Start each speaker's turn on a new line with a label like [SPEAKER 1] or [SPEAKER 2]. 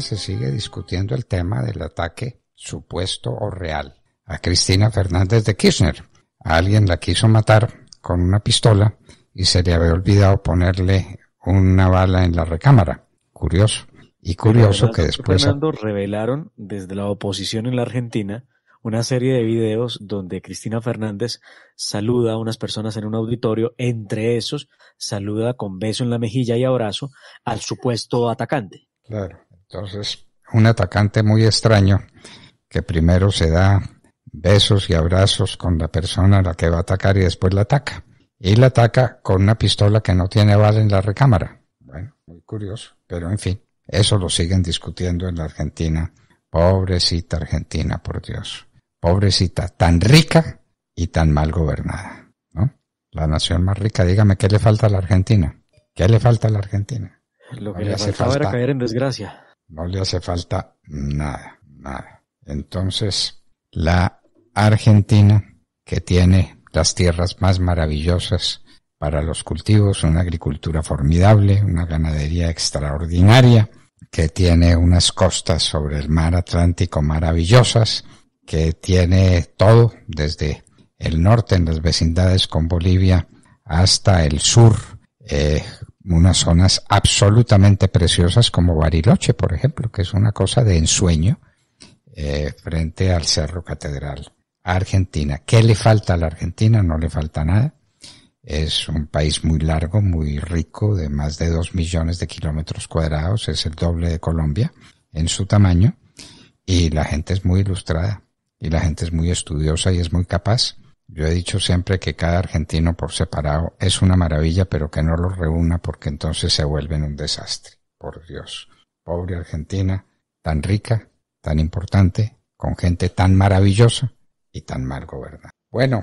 [SPEAKER 1] se sigue discutiendo el tema del ataque, supuesto o real, a Cristina Fernández de Kirchner. Alguien la quiso matar con una pistola y se le había olvidado ponerle una bala en la recámara. Curioso. Y curioso que después...
[SPEAKER 2] revelaron desde la oposición en la Argentina una serie de videos donde Cristina Fernández saluda a unas personas en un auditorio, entre esos saluda con beso en la mejilla y abrazo al supuesto atacante. Claro. Entonces,
[SPEAKER 1] un atacante muy extraño que primero se da besos y abrazos con la persona a la que va a atacar y después la ataca. Y la ataca con una pistola que no tiene bala en la recámara. Bueno, muy curioso, pero en fin, eso lo siguen discutiendo en la Argentina. Pobrecita Argentina, por Dios. Pobrecita, tan rica y tan mal gobernada, ¿no? La nación más rica, dígame, ¿qué le falta a la Argentina? ¿Qué le falta a la Argentina? Lo que le faltaba falta... era caer en desgracia no le hace falta nada, nada. Entonces, la Argentina, que tiene las tierras más maravillosas para los cultivos, una agricultura formidable, una ganadería extraordinaria, que tiene unas costas sobre el mar Atlántico maravillosas, que tiene todo desde el norte en las vecindades con Bolivia hasta el sur, eh, unas zonas absolutamente preciosas como Bariloche, por ejemplo, que es una cosa de ensueño eh, frente al Cerro Catedral. Argentina. ¿Qué le falta a la Argentina? No le falta nada. Es un país muy largo, muy rico, de más de dos millones de kilómetros cuadrados, es el doble de Colombia en su tamaño, y la gente es muy ilustrada, y la gente es muy estudiosa y es muy capaz. Yo he dicho siempre que cada argentino por separado es una maravilla, pero que no los reúna porque entonces se vuelven un desastre. Por Dios. Pobre Argentina, tan rica, tan importante, con gente tan maravillosa y tan mal gobernada. Bueno.